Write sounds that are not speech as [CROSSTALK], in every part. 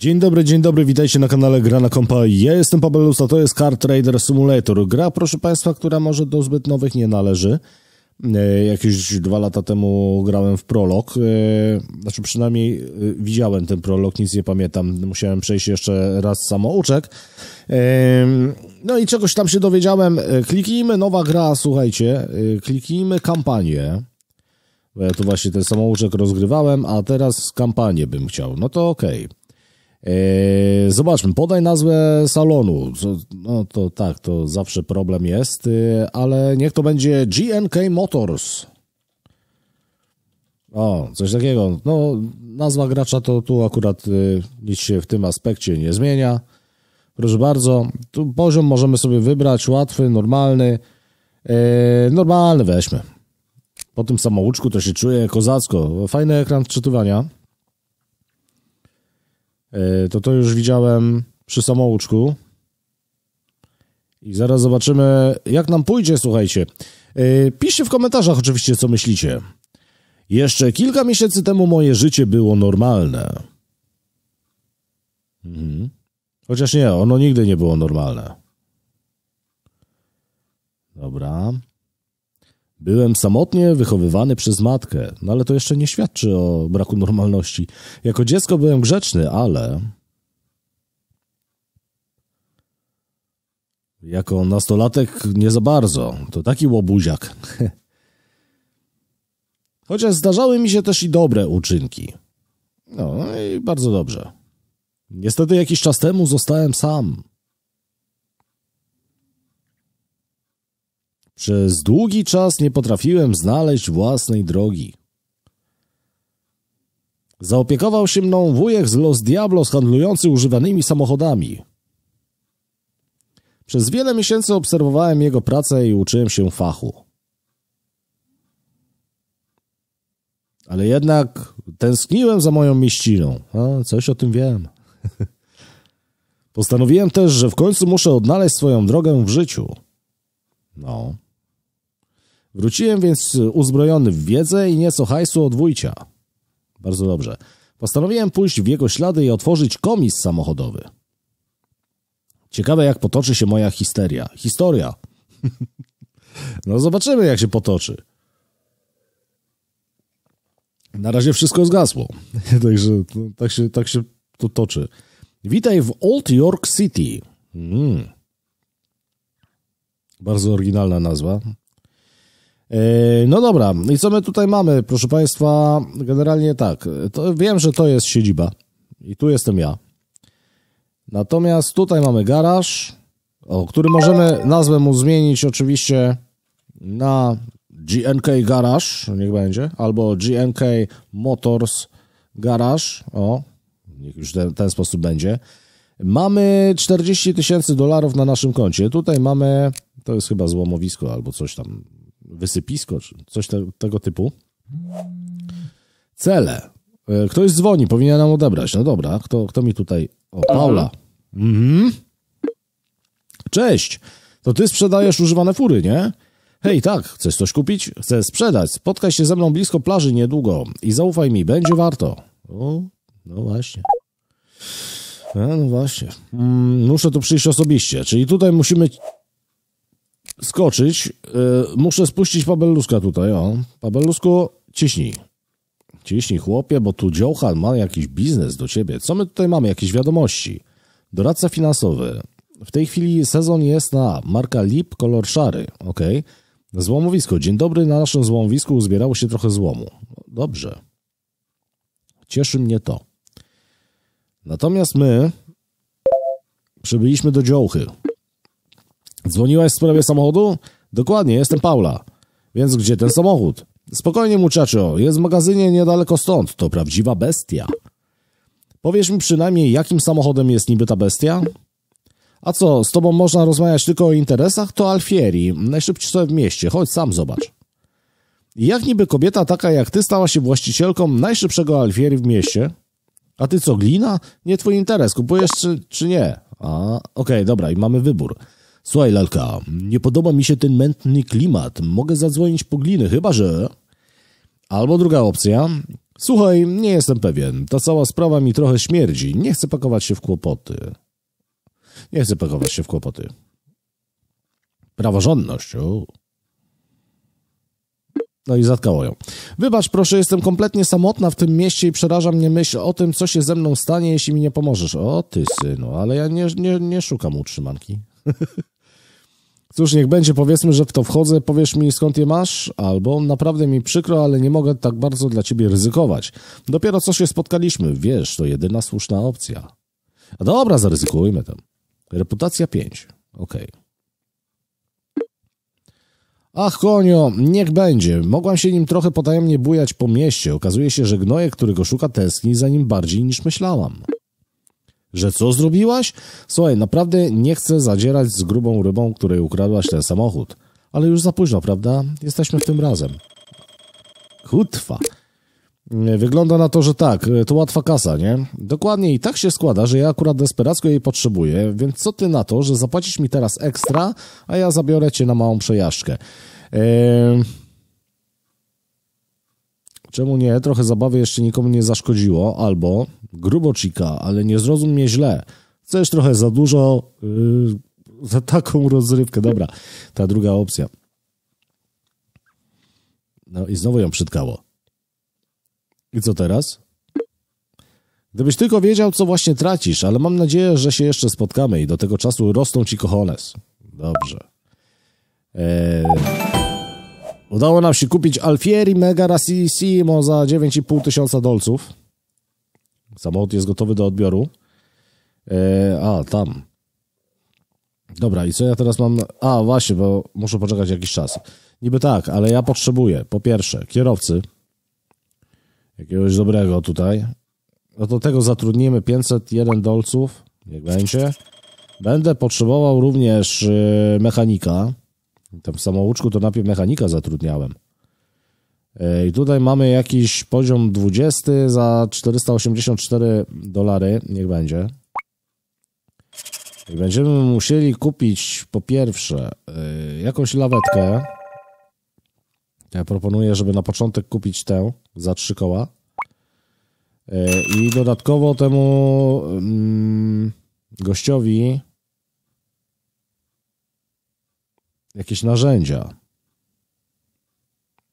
Dzień dobry, dzień dobry, witajcie na kanale Gra na Kompa. Ja jestem Paweł to jest Card Trader Simulator. Gra, proszę Państwa, która może do zbyt nowych nie należy. E, jakieś dwa lata temu grałem w prolog, e, znaczy przynajmniej e, widziałem ten prolog, nic nie pamiętam, musiałem przejść jeszcze raz samouczek. No i czegoś tam się dowiedziałem, kliknijmy nowa gra, słuchajcie, kliknijmy kampanię, bo ja tu właśnie ten samouczek rozgrywałem, a teraz kampanię bym chciał, no to okej. Okay. Yy, zobaczmy, podaj nazwę salonu. No to tak, to zawsze problem jest, yy, ale niech to będzie GNK Motors. O, coś takiego. No, nazwa gracza to tu akurat yy, nic się w tym aspekcie nie zmienia. Proszę bardzo, tu poziom możemy sobie wybrać, łatwy, normalny. Normalny weźmy. Po tym samouczku to się czuje kozacko. Fajny ekran wczytywania. E, to to już widziałem przy samouczku. I zaraz zobaczymy, jak nam pójdzie, słuchajcie. E, piszcie w komentarzach oczywiście, co myślicie. Jeszcze kilka miesięcy temu moje życie było normalne. Mhm. Chociaż nie, ono nigdy nie było normalne. Dobra. Byłem samotnie wychowywany przez matkę, no ale to jeszcze nie świadczy o braku normalności. Jako dziecko byłem grzeczny, ale. Jako nastolatek nie za bardzo. To taki łobuziak. [LAUGHS] Chociaż zdarzały mi się też i dobre uczynki. No i bardzo dobrze. Niestety jakiś czas temu zostałem sam. Przez długi czas nie potrafiłem znaleźć własnej drogi. Zaopiekował się mną wujek z Los Diablos handlujący używanymi samochodami. Przez wiele miesięcy obserwowałem jego pracę i uczyłem się fachu. Ale jednak tęskniłem za moją mieściną. A, coś o tym wiem. [LAUGHS] Postanowiłem też, że w końcu muszę odnaleźć swoją drogę w życiu. No. Wróciłem więc uzbrojony w wiedzę i nieco hajsu od Bardzo dobrze. Postanowiłem pójść w jego ślady i otworzyć komis samochodowy. Ciekawe, jak potoczy się moja histeria. Historia. [LAUGHS] no zobaczymy, jak się potoczy. Na razie wszystko zgasło. [LAUGHS] Także tak się, tak się to toczy. Witaj w Old York City. Mm. Bardzo oryginalna nazwa. Yy, no dobra, i co my tutaj mamy? Proszę Państwa, generalnie tak. wiem, że to jest siedziba i tu jestem ja. Natomiast tutaj mamy garaż, o, który możemy nazwę mu zmienić oczywiście na GNK Garage, niech będzie, albo GNK Motors Garage, o, niech już ten, ten sposób będzie. Mamy 40 tysięcy dolarów na naszym koncie. Tutaj mamy, to jest chyba złomowisko albo coś tam, wysypisko, czy coś te, tego typu. Cele. E, ktoś dzwoni, powinien nam odebrać. No dobra, kto, kto mi tutaj... O, Paula. Mhm. Cześć, to ty sprzedajesz używane fury, nie? Hej, tak, chcesz coś kupić? Chcę sprzedać. Spotkaj się ze mną blisko plaży niedługo i zaufaj mi, będzie warto. O, no właśnie. No, no właśnie. Mm, muszę tu przyjść osobiście, czyli tutaj musimy skoczyć. Yy, muszę spuścić Pabelluska tutaj, o. Pabellusku, ciśnij. Ciśnij, chłopie, bo tu Dziołchan ma jakiś biznes do ciebie. Co my tutaj mamy? Jakieś wiadomości. Doradca finansowy. W tej chwili sezon jest na marka Lip, kolor szary, ok? Złomowisko. Dzień dobry, na naszym złomowisku zbierało się trochę złomu. No, dobrze. Cieszy mnie to. Natomiast my przybyliśmy do Dziołchy. Dzwoniłaś w sprawie samochodu? Dokładnie, jestem Paula. Więc gdzie ten samochód? Spokojnie, muchacho, jest w magazynie niedaleko stąd. To prawdziwa bestia. Powiesz mi przynajmniej, jakim samochodem jest niby ta bestia? A co, z tobą można rozmawiać tylko o interesach? To Alfieri, najszybciej sobie w mieście. Chodź, sam zobacz. Jak niby kobieta taka jak ty stała się właścicielką najszybszego Alfieri w mieście? A ty co, glina? Nie twój interes, kupujesz czy, czy nie? A, okej, okay, dobra, i mamy wybór. Słuchaj, lalka, nie podoba mi się ten mętny klimat. Mogę zadzwonić po gliny, chyba że... Albo druga opcja. Słuchaj, nie jestem pewien. Ta cała sprawa mi trochę śmierdzi. Nie chcę pakować się w kłopoty. Nie chcę pakować się w kłopoty. Praworządność. U. No i zatkało ją. Wybacz, proszę, jestem kompletnie samotna w tym mieście i przeraża mnie myśl o tym, co się ze mną stanie, jeśli mi nie pomożesz. O ty synu, ale ja nie, nie, nie szukam utrzymanki. [LAUGHS] Cóż, niech będzie, powiedzmy, że w to wchodzę, powiesz mi skąd je masz, albo naprawdę mi przykro, ale nie mogę tak bardzo dla ciebie ryzykować. Dopiero co się spotkaliśmy, wiesz, to jedyna słuszna opcja. A dobra, zaryzykujmy tam. Reputacja 5. Okej. Okay. Ach, konio, niech będzie. Mogłam się nim trochę potajemnie bujać po mieście. Okazuje się, że gnoje, którego szuka, tęskni za nim bardziej niż myślałam. Że co zrobiłaś? Słuchaj, naprawdę nie chcę zadzierać z grubą rybą, której ukradłaś ten samochód. Ale już za późno, prawda? Jesteśmy w tym razem. Kutwa. Wygląda na to, że tak, to łatwa kasa, nie? Dokładnie i tak się składa, że ja akurat desperacko jej potrzebuję, więc co ty na to, że zapłacisz mi teraz ekstra, a ja zabiorę cię na małą przejażdżkę. Eee... Czemu nie? Trochę zabawy jeszcze nikomu nie zaszkodziło. Albo grubo cika, ale nie zrozum mnie źle. Chcesz trochę za dużo yy, za taką rozrywkę. Dobra, ta druga opcja. No i znowu ją przytkało. I co teraz? Gdybyś tylko wiedział, co właśnie tracisz, ale mam nadzieję, że się jeszcze spotkamy i do tego czasu rosną ci kochones. Dobrze. Eee... Udało nam się kupić Alfieri Mega Racissimo za 9,5 tysiąca dolców. Samolot jest gotowy do odbioru. Eee, a, tam. Dobra, i co ja teraz mam? A, właśnie, bo muszę poczekać jakiś czas. Niby tak, ale ja potrzebuję, po pierwsze, kierowcy. Jakiegoś dobrego tutaj. No to tego zatrudnimy 501 dolców. Jak będzie. Będę potrzebował również yy, mechanika. Tam w samouczku to najpierw mechanika zatrudniałem. E, I tutaj mamy jakiś poziom 20 za 484 dolary, niech będzie. I będziemy musieli kupić po pierwsze e, jakąś lawetkę. Ja proponuję, żeby na początek kupić tę za trzy koła. E, I dodatkowo temu mm, gościowi jakieś narzędzia,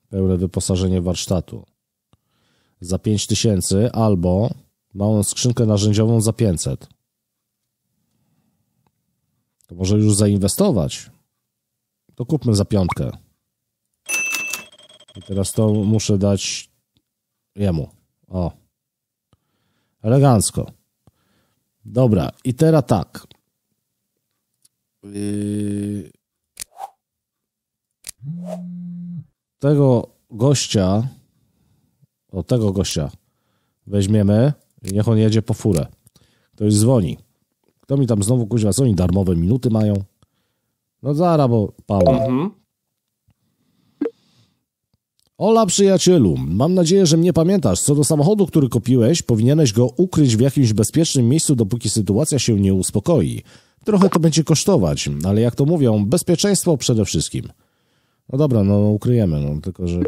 pełne wyposażenie warsztatu za 5000 tysięcy albo małą skrzynkę narzędziową za 500. To może już zainwestować. To kupmy za piątkę. I teraz to muszę dać jemu. O. Elegancko. Dobra, i teraz tak. Yy, tego gościa, o tego gościa weźmiemy i niech on jedzie po furę. Ktoś dzwoni. Kto mi tam znowu kuźwa, co oni darmowe minuty mają? No zara, bo Paweł. Mhm. Ola przyjacielu, mam nadzieję, że mnie pamiętasz. Co do samochodu, który kupiłeś, powinieneś go ukryć w jakimś bezpiecznym miejscu, dopóki sytuacja się nie uspokoi. Trochę to będzie kosztować, ale jak to mówią, bezpieczeństwo przede wszystkim. No dobra, no ukryjemy, no tylko, że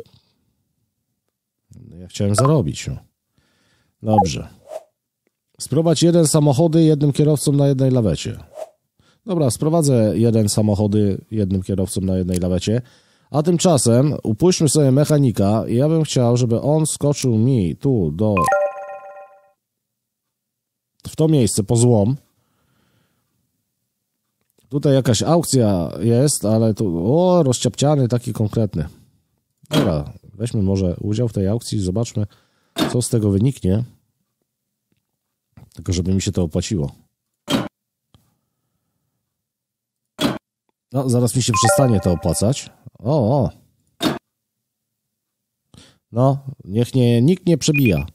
ja chciałem zarobić. No. Dobrze. Sprowadź jeden samochody jednym kierowcą na jednej lawecie. Dobra, sprowadzę jeden samochody jednym kierowcą na jednej lawecie. A tymczasem upuśćmy sobie mechanika i ja bym chciał, żeby on skoczył mi tu do... w to miejsce po złom. Tutaj jakaś aukcja jest, ale tu, o, rozciapciany, taki konkretny. Dobra, weźmy może udział w tej aukcji, zobaczmy, co z tego wyniknie. Tylko, żeby mi się to opłaciło. No, zaraz mi się przestanie to opłacać. O, o. No, niech nie, nikt nie przebija.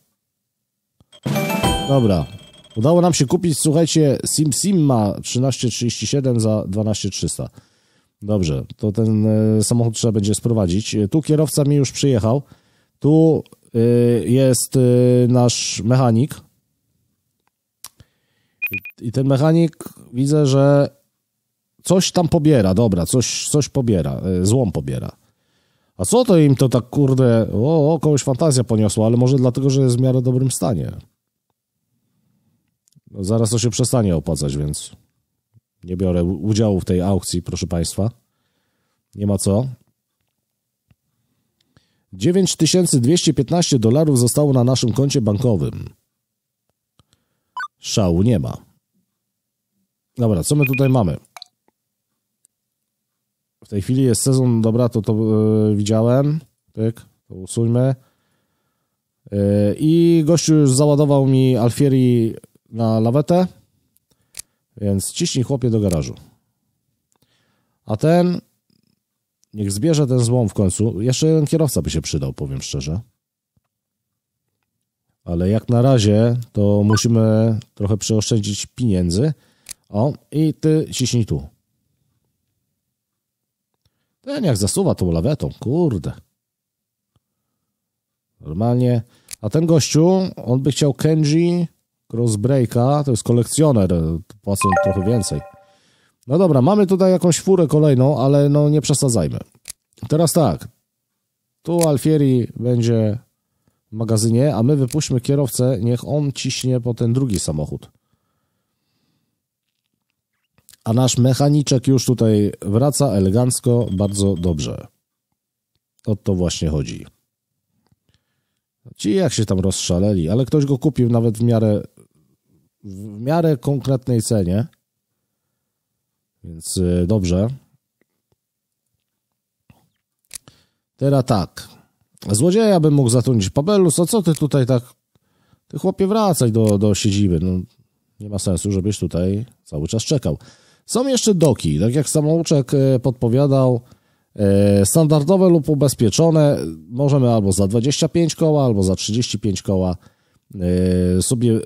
Dobra, Udało nam się kupić, słuchajcie, SimSimma 1337 za 12300. Dobrze, to ten e, samochód trzeba będzie sprowadzić. E, tu kierowca mi już przyjechał. Tu e, jest nasz mechanik. I ten mechanik widzę, że coś tam pobiera, dobra, coś, coś pobiera, złom pobiera. A co to im to tak kurde, o, o fantazja poniosła, ale może dlatego, że jest w miarę dobrym stanie. No, zaraz to się przestanie opłacać, więc nie biorę udziału w tej aukcji, proszę Państwa. Nie ma co. 9215 dolarów zostało na naszym koncie bankowym. Szału nie ma. Dobra, co my tutaj mamy? W tej chwili jest sezon, dobra, to to yy, widziałem. Tak, to usuńmy. Yy, I gościu już załadował mi Alfieri na lawetę, więc ciśnij chłopie do garażu. A ten, niech zbierze ten złom w końcu. Jeszcze jeden kierowca by się przydał, powiem szczerze. Ale jak na razie, to musimy trochę przeoszczędzić pieniędzy. O, i ty ciśnij tu. Ten jak zasuwa tą lawetą, kurde. Normalnie. A ten gościu, on by chciał Kenji Crossbreaka to jest kolekcjoner, płacą trochę więcej. No dobra, mamy tutaj jakąś furę kolejną, ale no nie przesadzajmy. Teraz tak, tu Alfieri będzie w magazynie, a my wypuśćmy kierowcę, niech on ciśnie po ten drugi samochód. A nasz mechaniczek już tutaj wraca elegancko, bardzo dobrze. O to właśnie chodzi. Ci jak się tam rozszaleli, ale ktoś go kupił nawet w miarę w miarę konkretnej cenie. Więc y, dobrze. Teraz tak. Złodzieja bym mógł zatrudnić. Pabellus, a co ty tutaj tak... Ty chłopie wracaj do, do siedziby. No, nie ma sensu, żebyś tutaj cały czas czekał. Są jeszcze doki. Tak jak samouczek y, podpowiadał, y, standardowe lub ubezpieczone możemy albo za 25 koła, albo za 35 koła sobie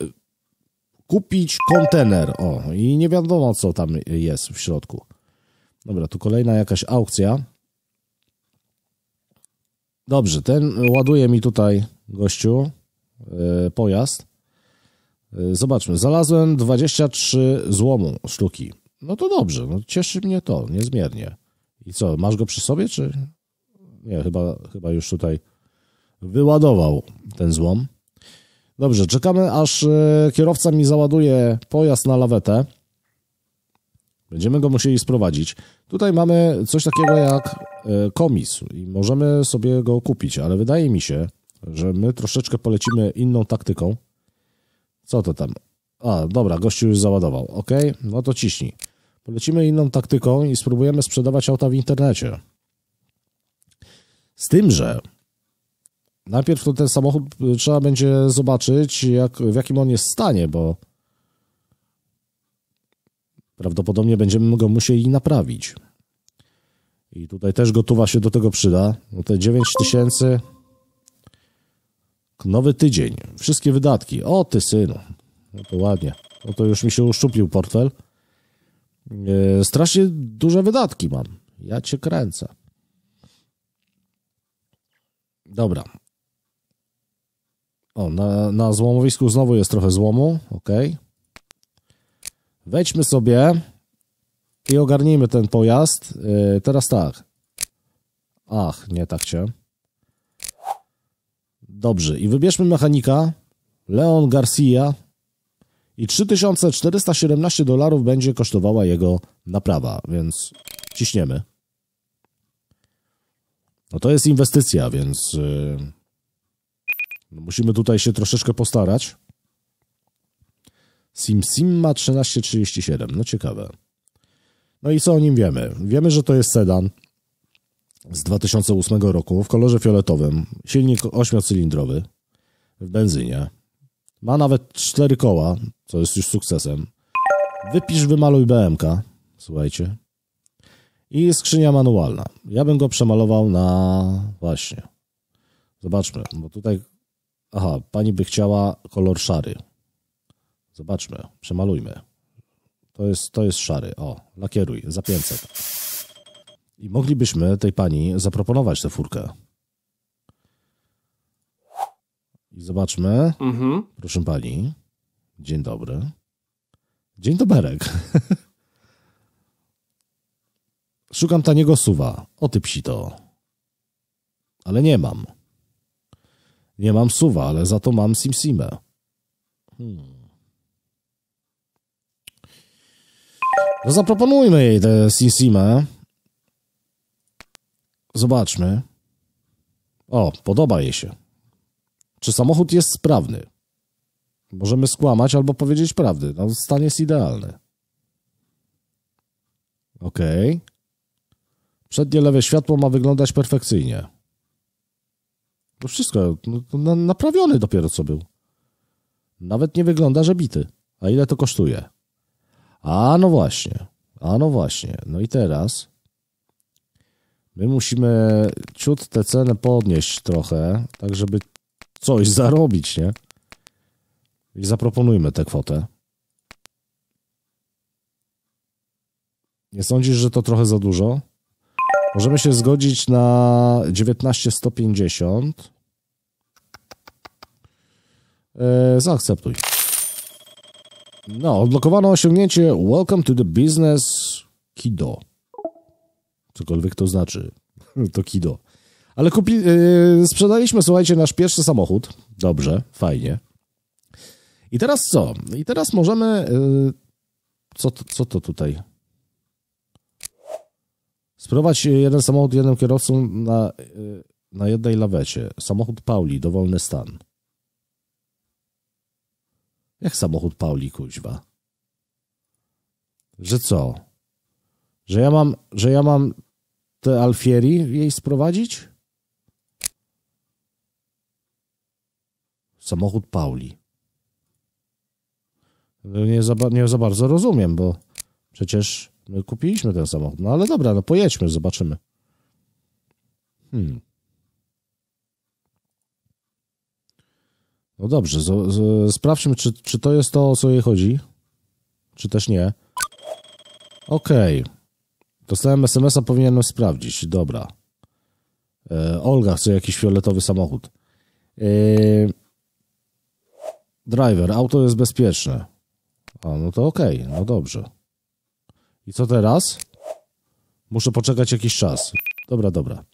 kupić kontener. O, i nie wiadomo, co tam jest w środku. Dobra, tu kolejna jakaś aukcja. Dobrze, ten ładuje mi tutaj gościu yy, pojazd. Yy, zobaczmy, znalazłem 23 złomu sztuki. No to dobrze, no cieszy mnie to niezmiernie. I co, masz go przy sobie, czy... Nie, chyba, chyba już tutaj wyładował ten złom. Dobrze, czekamy aż e, kierowca mi załaduje pojazd na lawetę. Będziemy go musieli sprowadzić. Tutaj mamy coś takiego jak e, komis i możemy sobie go kupić, ale wydaje mi się, że my troszeczkę polecimy inną taktyką. Co to tam? A, dobra, gościu już załadował. Ok, no to ciśnij. Polecimy inną taktyką i spróbujemy sprzedawać auta w internecie. Z tym, że najpierw to ten samochód y, trzeba będzie zobaczyć, jak, w jakim on jest stanie, bo prawdopodobnie będziemy go musieli naprawić. I tutaj też gotowa się do tego przyda. No te 9 tysięcy. Nowy tydzień. Wszystkie wydatki. O ty synu. No to ładnie. No to już mi się uszczupił portfel. E, strasznie duże wydatki mam. Ja cię kręcę. Dobra. O, na, na złomowisku znowu jest trochę złomu, ok. Wejdźmy sobie i ogarnijmy ten pojazd. Yy, teraz tak. Ach, nie tak cię. Dobrze, i wybierzmy mechanika Leon Garcia i 3417 dolarów będzie kosztowała jego naprawa, więc ciśniemy. No to jest inwestycja, więc... Yy no musimy tutaj się troszeczkę postarać. SimSimma 1337, no ciekawe. No i co o nim wiemy? Wiemy, że to jest sedan z 2008 roku w kolorze fioletowym, silnik ośmiocylindrowy w benzynie. Ma nawet cztery koła, co jest już sukcesem. Wypisz, wymaluj BMK, słuchajcie. I skrzynia manualna. Ja bym go przemalował na... właśnie. Zobaczmy, bo tutaj Aha, pani by chciała kolor szary. Zobaczmy, przemalujmy. To jest, to jest szary. O, lakieruj, za 500. I moglibyśmy tej pani zaproponować tę furkę. I zobaczmy. Mhm. Proszę pani. Dzień dobry. Dzień dobry. [LAUGHS] Szukam taniego suwa. O ty psito. Ale nie mam. Nie mam suwa, ale za to mam SimSimę. Hmm. No zaproponujmy jej tę SimSimę. Zobaczmy. O, podoba jej się. Czy samochód jest sprawny? Możemy skłamać albo powiedzieć prawdę. No, stan jest idealny. Okej. Okay. Przednie lewe światło ma wyglądać perfekcyjnie. No wszystko, no, naprawiony dopiero co był. Nawet nie wygląda, że bity. A ile to kosztuje? A no właśnie, a no właśnie. No i teraz my musimy ciut tę cenę podnieść trochę, tak żeby coś zarobić, nie? I zaproponujmy tę kwotę. Nie sądzisz, że to trochę za dużo? Możemy się zgodzić na 19150. Eee, zaakceptuj. No, odblokowano osiągnięcie Welcome to the Business Kido. Cokolwiek to znaczy. [LAUGHS] to Kido. Ale kupi, yy, sprzedaliśmy, słuchajcie, nasz pierwszy samochód. Dobrze, fajnie. I teraz co? I teraz możemy... Yy, co, co to tutaj? Spróbować e, jeden samochód jednym kierowcą na, e, na jednej lawecie. Samochód Pauli, dowolny stan. Jak samochód Pauli, kuźwa? Że co? Że ja mam, że ja mam te Alfieri jej sprowadzić? Samochód Pauli. No nie za, nie za bardzo rozumiem, bo przecież My kupiliśmy ten samochód. No ale dobra, no pojedźmy, zobaczymy. Hmm. No dobrze, z, z, sprawdźmy, czy, czy to jest to, o co jej chodzi, czy też nie. Okej. Okay. Dostałem SMS-a, powinienem sprawdzić. Dobra. E, Olga chce jakiś fioletowy samochód. E, driver, auto jest bezpieczne. A, no to okej, okay. no dobrze. I co teraz? Muszę poczekać jakiś czas. Dobra, dobra.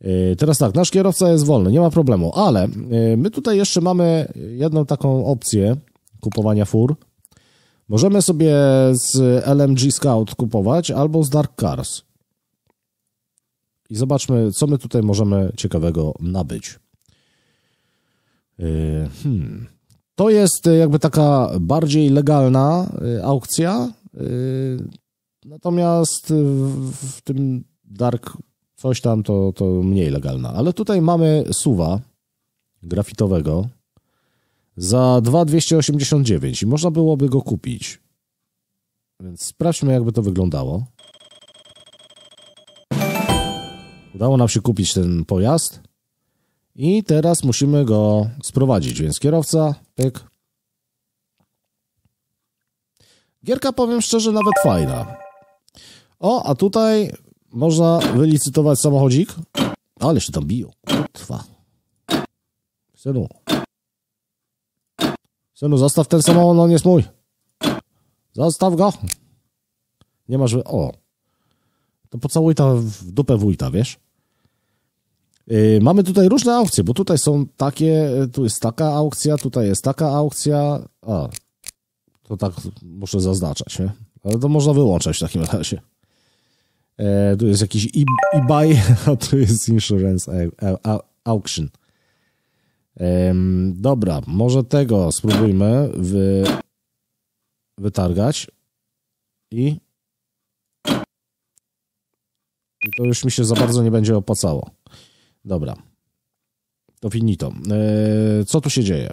E, teraz tak, nasz kierowca jest wolny, nie ma problemu, ale e, my tutaj jeszcze mamy jedną taką opcję kupowania fur. Możemy sobie z LMG Scout kupować albo z Dark Cars. I zobaczmy, co my tutaj możemy ciekawego nabyć. E, hmm. To jest jakby taka bardziej legalna aukcja, Yy, natomiast w tym Dark coś tam to, to mniej legalna. Ale tutaj mamy suwa grafitowego za 2,289 i można byłoby go kupić. Więc sprawdźmy, jakby to wyglądało. Udało nam się kupić ten pojazd i teraz musimy go sprowadzić. Więc kierowca, pyk, Gierka, powiem szczerze, nawet fajna. O, a tutaj można wylicytować samochodzik. Ale się tam biją. Trwa. Synu. Synu, zostaw ten samochód, on jest mój. Zostaw go. Nie masz... O. To pocałuj ta w dupę wójta, wiesz? Yy, mamy tutaj różne aukcje, bo tutaj są takie, tu jest taka aukcja, tutaj jest taka aukcja. A, to tak muszę zaznaczać, nie? Ale to można wyłączać w takim razie. E, tu jest jakiś e-buy, [LAUGHS] a tu jest insurance auction. E, dobra, może tego spróbujmy wy, wytargać. I... I to już mi się za bardzo nie będzie opłacało. Dobra. To finito. E, co tu się dzieje?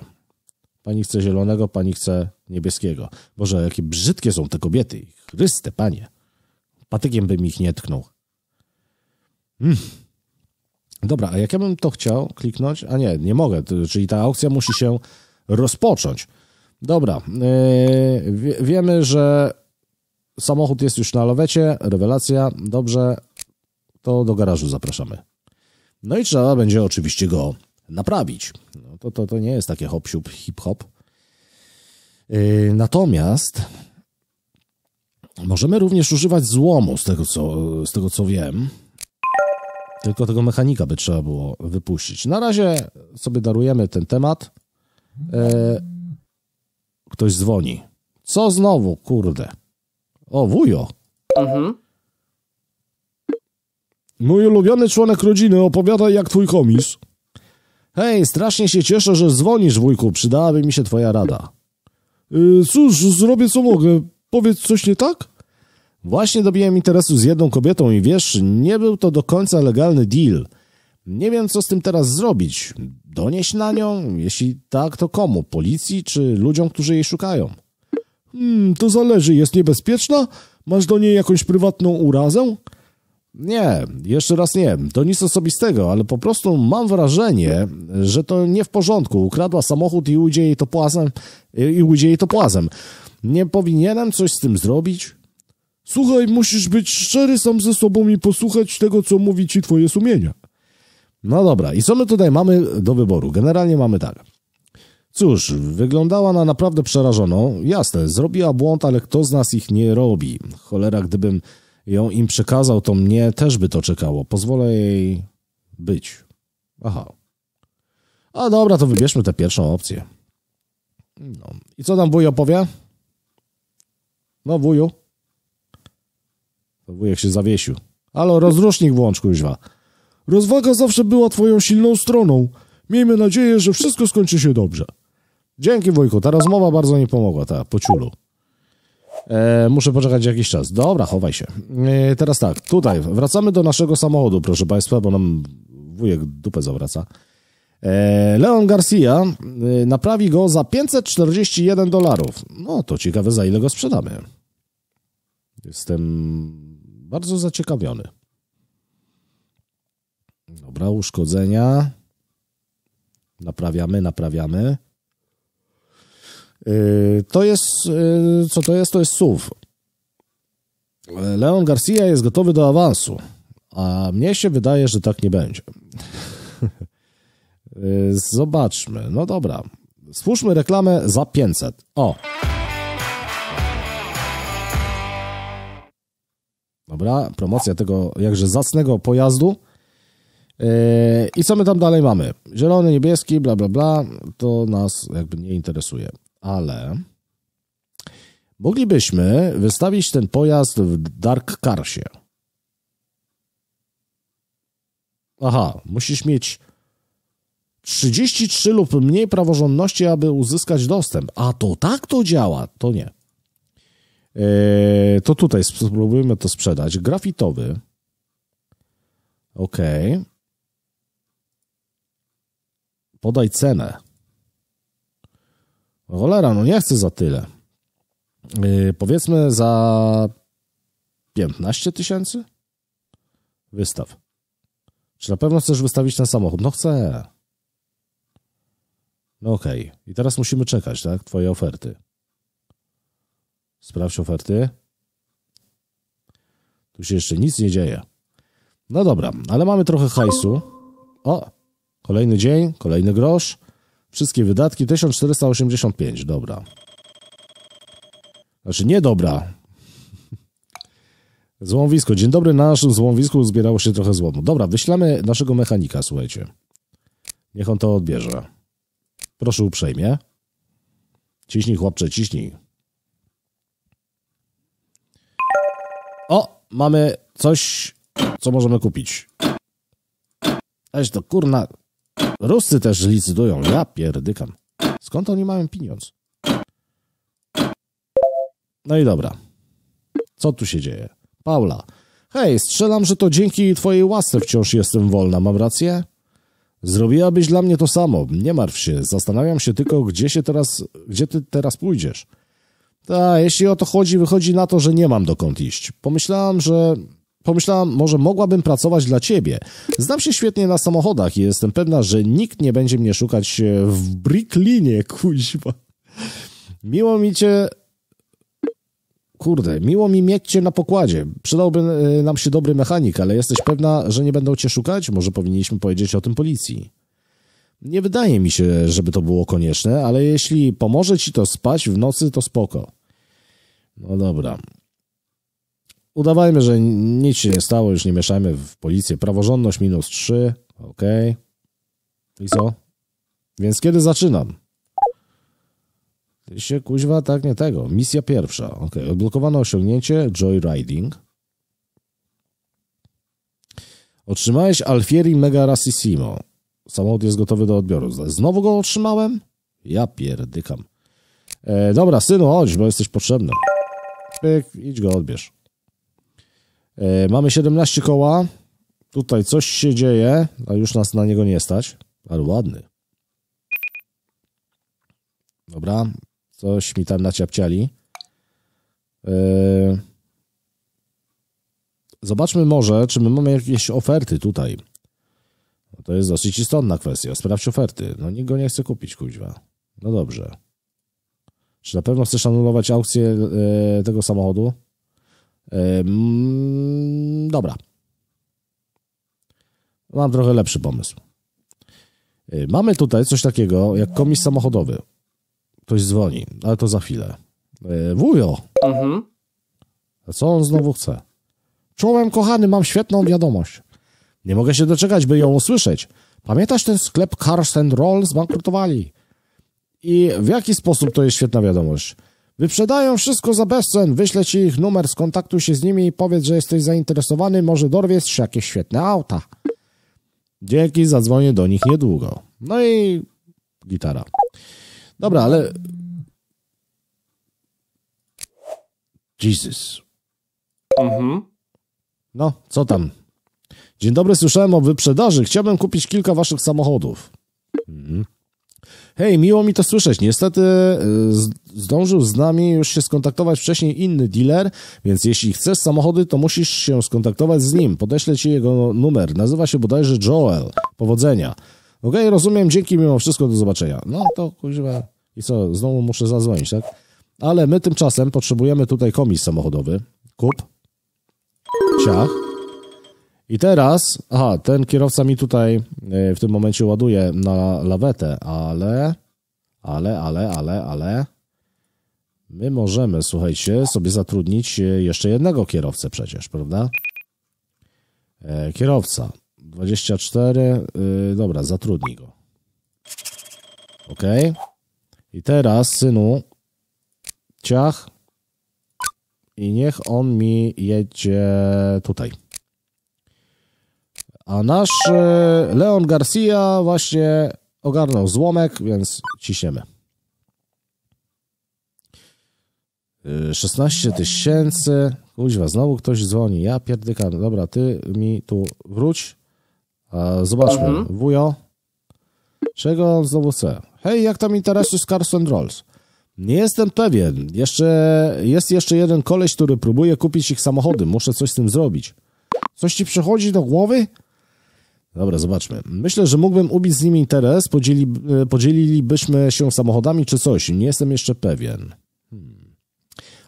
Pani chce zielonego, pani chce niebieskiego. Boże, jakie brzydkie są te kobiety. Chryste, panie. Patykiem bym ich nie tknął. Mm. Dobra, a jak ja bym to chciał kliknąć? A nie, nie mogę, czyli ta aukcja musi się rozpocząć. Dobra, yy, wiemy, że samochód jest już na lowecie, rewelacja, dobrze, to do garażu zapraszamy. No i trzeba będzie oczywiście go naprawić. No to, to, to nie jest takie hop-siup, hip-hop. Yy, natomiast możemy również używać złomu, z tego co, z tego co wiem. Tylko tego mechanika by trzeba było wypuścić. Na razie sobie darujemy ten temat. Yy, ktoś dzwoni. Co znowu, kurde? O, wujo. Mhm. Mój ulubiony członek rodziny opowiada jak twój komis. Hej, strasznie się cieszę, że dzwonisz, wujku. Przydałaby mi się twoja rada. Yy, cóż, zrobię co mogę. Powiedz coś nie tak? Właśnie dobiłem interesu z jedną kobietą i wiesz, nie był to do końca legalny deal. Nie wiem, co z tym teraz zrobić. Donieść na nią? Jeśli tak, to komu? Policji czy ludziom, którzy jej szukają? Hmm, to zależy. Jest niebezpieczna? Masz do niej jakąś prywatną urazę? Nie, jeszcze raz nie. To nic osobistego, ale po prostu mam wrażenie, że to nie w porządku. Ukradła samochód i ujdzie jej to płazem. I ujdzie jej to płazem. Nie powinienem coś z tym zrobić? Słuchaj, musisz być szczery sam ze sobą i posłuchać tego, co mówi ci twoje sumienie. No dobra, i co my tutaj mamy do wyboru? Generalnie mamy tak. Cóż, wyglądała na naprawdę przerażoną. Jasne, zrobiła błąd, ale kto z nas ich nie robi? Cholera, gdybym ją im przekazał, to mnie też by to czekało. Pozwolę jej być. Aha. A dobra, to wybierzmy tę pierwszą opcję. No. I co tam wuj opowie? No wuju. To wujek się zawiesił. Halo, rozrusznik włącz, kuźwa. Rozwaga zawsze była twoją silną stroną. Miejmy nadzieję, że wszystko skończy się dobrze. Dzięki wujku, ta rozmowa bardzo mi pomogła, ta, po ciulu. E, muszę poczekać jakiś czas. Dobra, chowaj się. E, teraz tak, tutaj wracamy do naszego samochodu, proszę Państwa, bo nam wujek dupę zawraca. E, Leon Garcia e, naprawi go za 541 dolarów. No to ciekawe, za ile go sprzedamy. Jestem bardzo zaciekawiony. Dobra, uszkodzenia. Naprawiamy, naprawiamy. Y, to jest, y, co to jest? To jest SUV. Leon Garcia jest gotowy do awansu, a mnie się wydaje, że tak nie będzie. [LAUGHS] Y, zobaczmy. No dobra. Spójrzmy reklamę za 500. O! Dobra, promocja tego jakże zacnego pojazdu. I co my tam dalej mamy? Zielony, niebieski, bla, bla, bla. To nas jakby nie interesuje ale moglibyśmy wystawić ten pojazd w Dark Carsie. Aha, musisz mieć 33 lub mniej praworządności, aby uzyskać dostęp. A to tak to działa? To nie. E, to tutaj spróbujmy to sprzedać. Grafitowy. Ok. Podaj cenę. Wolera, no nie chcę za tyle. Yy, powiedzmy za 15 tysięcy? Wystaw. Czy na pewno chcesz wystawić ten samochód? No chcę. No okej. Okay. I teraz musimy czekać, tak? Twoje oferty. Sprawdź oferty. Tu się jeszcze nic nie dzieje. No dobra, ale mamy trochę hajsu. O, kolejny dzień, kolejny grosz. Wszystkie wydatki 1485, dobra. Znaczy nie dobra. [LAUGHS] Złomowisko. Dzień dobry, na naszym złomowisku zbierało się trochę złomu. Dobra, wyślemy naszego mechanika, słuchajcie. Niech on to odbierze. Proszę uprzejmie. Ciśnij, chłopcze, ciśnij. O, mamy coś, co możemy kupić. Aż to kurna, Ruscy też licytują. Ja pierdykam. Skąd oni mają pieniądz? No i dobra. Co tu się dzieje? Paula. Hej, strzelam, że to dzięki twojej łasce wciąż jestem wolna. Mam rację? Zrobiłabyś dla mnie to samo. Nie martw się. Zastanawiam się tylko, gdzie się teraz... Gdzie ty teraz pójdziesz? Ta, jeśli o to chodzi, wychodzi na to, że nie mam dokąd iść. Pomyślałam, że Pomyślałam, może mogłabym pracować dla ciebie. Znam się świetnie na samochodach i jestem pewna, że nikt nie będzie mnie szukać e, w Bricklinie, kuźwa. Miło mi cię... Kurde, miło mi mieć cię na pokładzie. Przydałby e, nam się dobry mechanik, ale jesteś pewna, że nie będą cię szukać? Może powinniśmy powiedzieć o tym policji. Nie wydaje mi się, żeby to było konieczne, ale jeśli pomoże ci to spać w nocy, to spoko. No dobra udawajmy, że nic się nie stało, już nie mieszajmy w policję. Praworządność minus 3, ok. I co? Więc kiedy zaczynam? Ty się kuźwa, tak nie tego. Misja pierwsza, ok. Odblokowano osiągnięcie Joyriding. Otrzymałeś Alfieri Mega Rassissimo. Samochód jest gotowy do odbioru. Znowu go otrzymałem? Ja pierdykam. E, dobra, synu, chodź, bo jesteś potrzebny. Pyk, idź go odbierz. E, mamy 17 koła. Tutaj coś się dzieje, a już nas na niego nie stać. Ale ładny. Dobra. Coś mi tam naciapciali. E, zobaczmy może, czy my mamy jakieś oferty tutaj. No to jest dosyć istotna kwestia. Sprawdź oferty. No nikt go nie chce kupić, kuźwa. No dobrze. Czy na pewno chcesz anulować aukcję e, tego samochodu? dobra. Mam trochę lepszy pomysł. mamy tutaj coś takiego jak komis samochodowy. Ktoś dzwoni, ale to za chwilę. Yy, wujo! Mhm. A co on znowu chce? Czołem kochany, mam świetną wiadomość. Nie mogę się doczekać, by ją usłyszeć. Pamiętasz ten sklep Cars and Roll zbankrutowali? I w jaki sposób to jest świetna wiadomość? Wyprzedają wszystko za bezcen, wyślę ci ich numer, skontaktuj się z nimi i powiedz, że jesteś zainteresowany, może dorwiesz jakieś świetne auta. Dzięki, zadzwonię do nich niedługo. No i gitara. Dobra, ale... Jesus. Mhm. No, co tam? Dzień dobry, słyszałem o wyprzedaży. Chciałbym kupić kilka waszych samochodów. Mhm. Hej, miło mi to słyszeć. Niestety y, zdążył z nami już się skontaktować wcześniej inny dealer, więc jeśli chcesz samochody, to musisz się skontaktować z nim. Podeślę ci jego numer. Nazywa się bodajże Joel. Powodzenia. Okej, okay, rozumiem. Dzięki mimo wszystko. Do zobaczenia. No to kurwa I co, znowu muszę zadzwonić, tak? Ale my tymczasem potrzebujemy tutaj komis samochodowy. Kup. Ciach. I teraz, aha, ten kierowca mi tutaj e, w tym momencie ładuje na lawetę, ale, ale, ale, ale, ale, my możemy, słuchajcie, sobie zatrudnić e, jeszcze jednego kierowcę przecież, prawda? E, kierowca, 24, dobra, zatrudnij go. Ok. I teraz, synu, ciach i niech on mi jedzie tutaj. A nasz e, Leon Garcia właśnie ogarnął złomek, więc ciśniemy. 16 e, tysięcy. Kuźwa, znowu ktoś dzwoni. Ja pierdykam. Dobra, ty mi tu wróć. Zobaczmy. Mhm. Wujo. Czego on znowu chce? Hej, jak tam interesy z Cars Rolls? Nie jestem pewien. Jeszcze, jest jeszcze jeden koleś, który próbuje kupić ich samochody. Muszę coś z tym zrobić. Coś ci przychodzi do głowy? Dobra, zobaczmy. Myślę, że mógłbym ubić z nimi interes, podzieli, e, podzielilibyśmy się samochodami czy coś. Nie jestem jeszcze pewien. Hmm.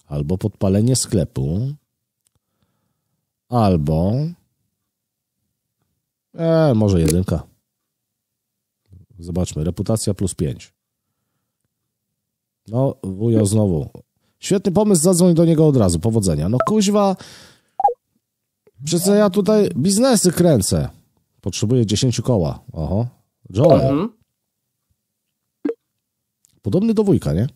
Albo podpalenie sklepu, albo... E, może jedynka. Zobaczmy. Reputacja plus pięć. No, wujo znowu. Świetny pomysł, zadzwoń do niego od razu. Powodzenia. No kuźwa... Przecież ja tutaj biznesy kręcę. Potrzebuje 10 koła. Oho. Joel. Mhm. Podobny do wujka, nie?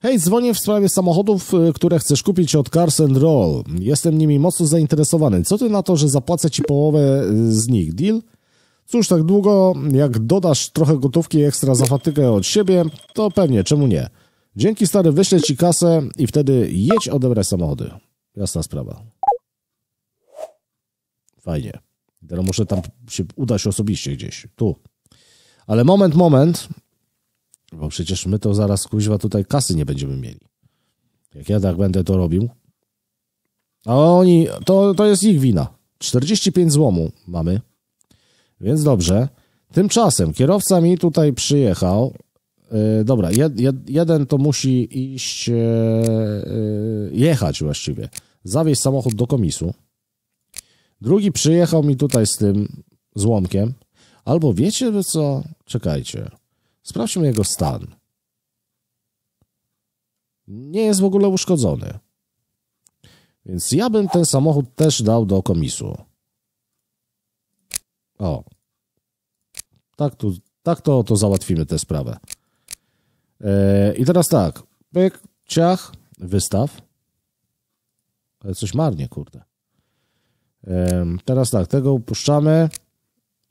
Hej, dzwonię w sprawie samochodów, y, które chcesz kupić od Cars and Roll. Jestem nimi mocno zainteresowany. Co ty na to, że zapłacę ci połowę y, z nich? Deal? Cóż, tak długo jak dodasz trochę gotówki ekstra za fatykę od siebie, to pewnie, czemu nie? Dzięki stary, wyślę ci kasę i wtedy jedź odebrać samochody. Jasna sprawa. Fajnie. Teraz muszę tam się udać osobiście gdzieś, tu. Ale moment, moment, bo przecież my to zaraz, kuźwa, tutaj kasy nie będziemy mieli. Jak ja tak będę to robił. A oni, to, to jest ich wina. 45 złomu mamy. Więc dobrze. Tymczasem kierowca mi tutaj przyjechał. Yy, dobra, jed, jed, jeden to musi iść, yy, jechać właściwie. Zawieźć samochód do komisu. Drugi przyjechał mi tutaj z tym złomkiem. Albo wiecie wy co? Czekajcie. Sprawdźmy jego stan. Nie jest w ogóle uszkodzony. Więc ja bym ten samochód też dał do komisu. O. Tak, tu, tak to, to załatwimy tę sprawę. Yy, I teraz tak. Pyk, ciach, wystaw. Ale coś marnie, kurde. Teraz tak, tego upuszczamy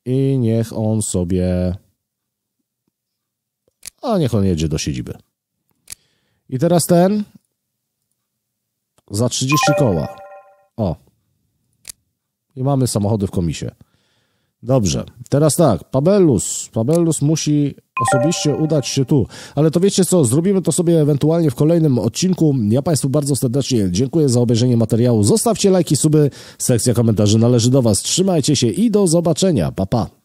i niech on sobie... A niech on jedzie do siedziby. I teraz ten za 30 koła. O. I mamy samochody w komisie. Dobrze. Teraz tak, Pabellus. Pabellus musi osobiście udać się tu. Ale to wiecie co, zrobimy to sobie ewentualnie w kolejnym odcinku. Ja Państwu bardzo serdecznie dziękuję za obejrzenie materiału. Zostawcie lajki, suby, sekcja komentarzy należy do Was. Trzymajcie się i do zobaczenia. Pa, pa.